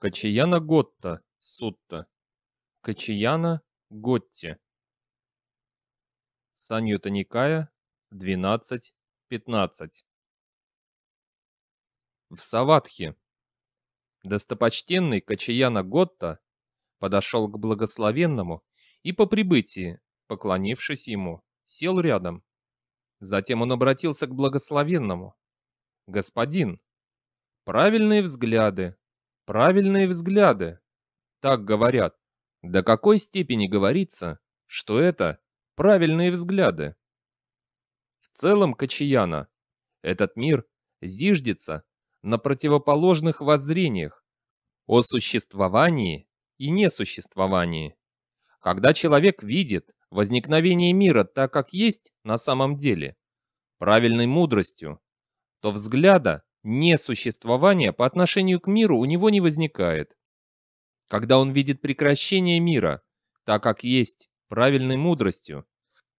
Качаяна Готта, Сутта. Качаяна Готти. Саньюта Никая, 12.15. В Саватхе. Достопочтенный Качаяна Готта подошел к благословенному и по прибытии, поклонившись ему, сел рядом. Затем он обратился к благословенному. «Господин, правильные взгляды, правильные взгляды. Так говорят. До какой степени говорится, что это правильные взгляды? В целом, Качияна, этот мир зиждется на противоположных воззрениях о существовании и несуществовании. Когда человек видит возникновение мира так, как есть на самом деле, правильной мудростью, то взгляда несуществования по отношению к миру у него не возникает. Когда он видит прекращение мира, так как есть правильной мудростью,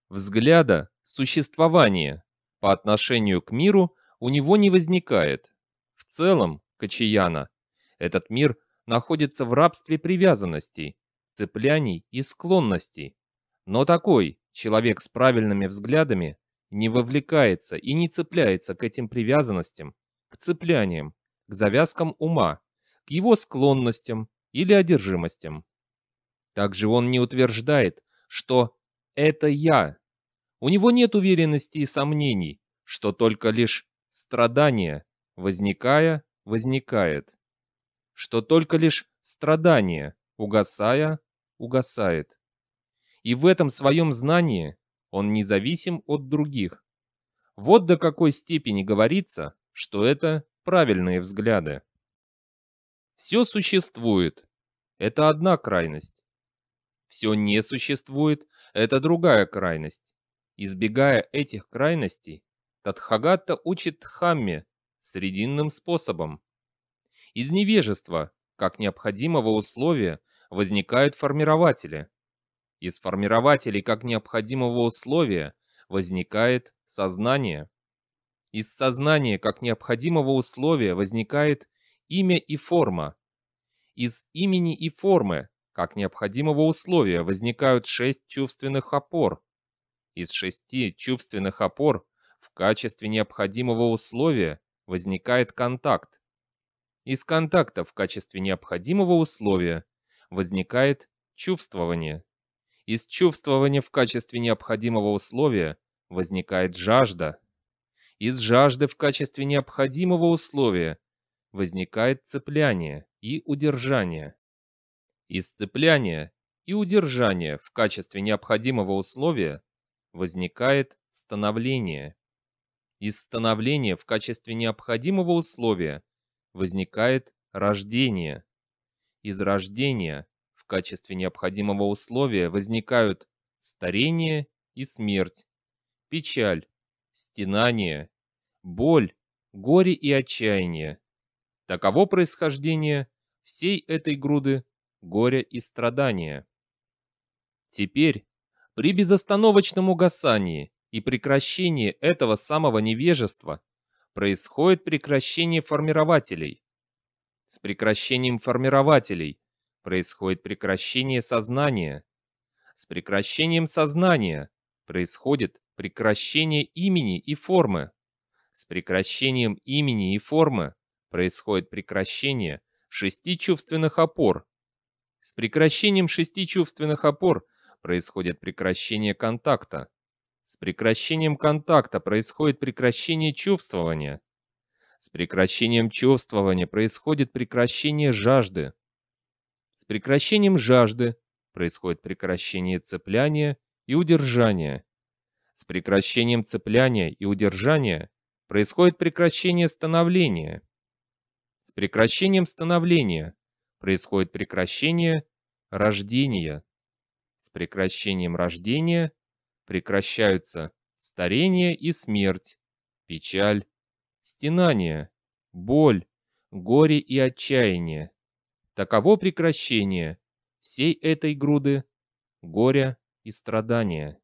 взгляда существования по отношению к миру у него не возникает. В целом, Качаяна, этот мир находится в рабстве привязанностей, цепляний и склонностей. Но такой человек с правильными взглядами не вовлекается и не цепляется к этим привязанностям к цепляниям, к завязкам ума, к его склонностям или одержимостям. Также он не утверждает, что «это я». У него нет уверенности и сомнений, что только лишь страдание, возникая, возникает. Что только лишь страдание, угасая, угасает. И в этом своем знании он независим от других. Вот до какой степени говорится, что это правильные взгляды. Все существует. Это одна крайность. Все не существует. Это другая крайность. Избегая этих крайностей, Тадхагата учит Хамме срединным способом. Из невежества, как необходимого условия, возникают формирователи. Из формирователей, как необходимого условия, возникает сознание. Из сознания как необходимого условия возникает имя и форма. Из имени и формы как необходимого условия возникают шесть чувственных опор. Из шести чувственных опор в качестве необходимого условия возникает контакт. Из контакта в качестве необходимого условия возникает чувствование. Из чувствования в качестве необходимого условия возникает жажда. Из жажды в качестве необходимого условия возникает цепляние и удержание. Из цепляния и удержания в качестве необходимого условия возникает становление. Из становления в качестве необходимого условия возникает рождение. Из рождения в качестве необходимого условия возникают старение и смерть, печаль, стенания, боль, горе и отчаяние. Таково происхождение всей этой груды горя и страдания. Теперь, при безостановочном угасании и прекращении этого самого невежества, происходит прекращение формирователей. С прекращением формирователей происходит прекращение сознания. С прекращением сознания происходит прекращение имени и формы. С прекращением имени и формы происходит прекращение шести чувственных опор. С прекращением шести чувственных опор происходит прекращение контакта. С прекращением контакта происходит прекращение чувствования. С прекращением чувствования происходит прекращение жажды. С прекращением жажды происходит прекращение цепляния и удержания. С прекращением цепляния и удержания происходит прекращение становления. С прекращением становления происходит прекращение рождения. С прекращением рождения прекращаются старение и смерть, печаль, стенание, боль, горе и отчаяние. Таково прекращение всей этой груды горя и страдания.